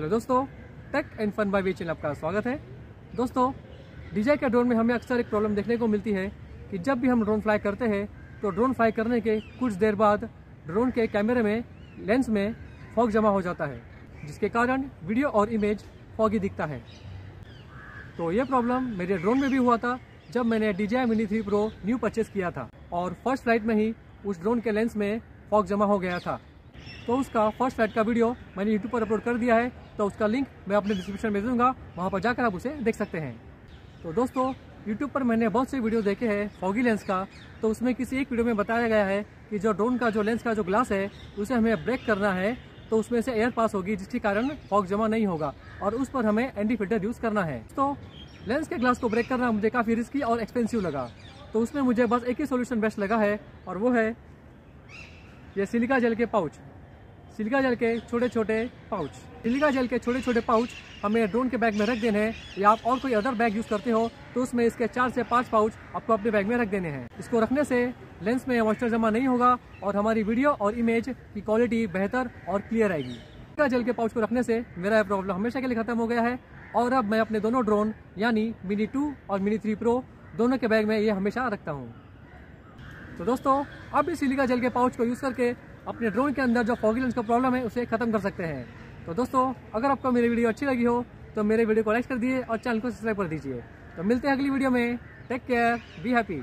hello दोस्तों tech and fun by V channel आपका स्वागत है दोस्तों डीजे के ड्रोन में हमें अक्सर एक प्रॉब्लम देखने को मिलती है कि जब भी हम ड्रोन फ्लाई करते हैं तो ड्रोन फ्लाई करने के कुछ देर बाद ड्रोन के कैमरे में लेंस में फॉग जमा हो जाता है जिसके कारण वीडियो और इमेज फॉगी दिखता है तो ये प्रॉब्लम मेरे ड्रोन में भी हुआ था जब मैंने D J mini three pro new purchase किया था और फर्स्ट फ्लाइट में ही उस ड्रोन के लेंस में फॉग जमा हो गया था तो उसका फर्स्ट फ्लाइट का वीडियो मैंने यूट्यूब पर अपलोड कर दिया है तो उसका लिंक मैं अपने डिस्क्रिप्शन में दूंगा वहाँ पर जाकर आप उसे देख सकते हैं तो दोस्तों यूट्यूब पर मैंने बहुत से वीडियो देखे हैं फॉगी लेंस का तो उसमें किसी एक वीडियो में बताया गया है कि जो ड्रोन का जो लेंस का जो ग्लास है उसे हमें ब्रेक करना है तो उसमें से एयर पास होगी जिसके कारण फॉग जमा नहीं होगा और उस पर हमें एंटी फिल्टर यूज़ करना है तो लेंस के ग्लास को ब्रेक करना मुझे काफ़ी रिस्की और एक्सपेंसिव लगा तो उसमें मुझे बस एक ही सोल्यूशन बेस्ट लगा है और वो है ये सिलिका जल के पाउच सिलिका जल के छोटे छोटे पाउच सिलिका जल के छोटे छोटे पाउच हमें ड्रोन के बैग में रख देने हैं या आप और कोई अदर बैग यूज़ करते हो तो उसमें इसके चार से पाँच पाउच आपको अपने बैग में रख देने हैं इसको रखने से लेंस में मॉइस्चर जमा नहीं होगा और हमारी वीडियो और इमेज की क्वालिटी बेहतर और क्लियर आएगी सिलिका जल के पाउच को रखने से मेरा यह प्रॉब्लम हमेशा के लिए खत्म हो गया है और अब मैं अपने दोनों ड्रोन यानी मिनी टू और मिनी थ्री प्रो दोनों के बैग में ये हमेशा रखता हूँ तो दोस्तों आप भी सिलिका जेल के पाउच को यूज़ करके अपने ड्रोन के अंदर जो फॉगी लेंस का प्रॉब्लम है उसे ख़त्म कर सकते हैं तो दोस्तों अगर आपको मेरी वीडियो अच्छी लगी हो तो मेरे वीडियो को लाइक कर दिए और चैनल को सब्सक्राइब कर दीजिए तो मिलते हैं अगली वीडियो में टेक केयर बी हैप्पी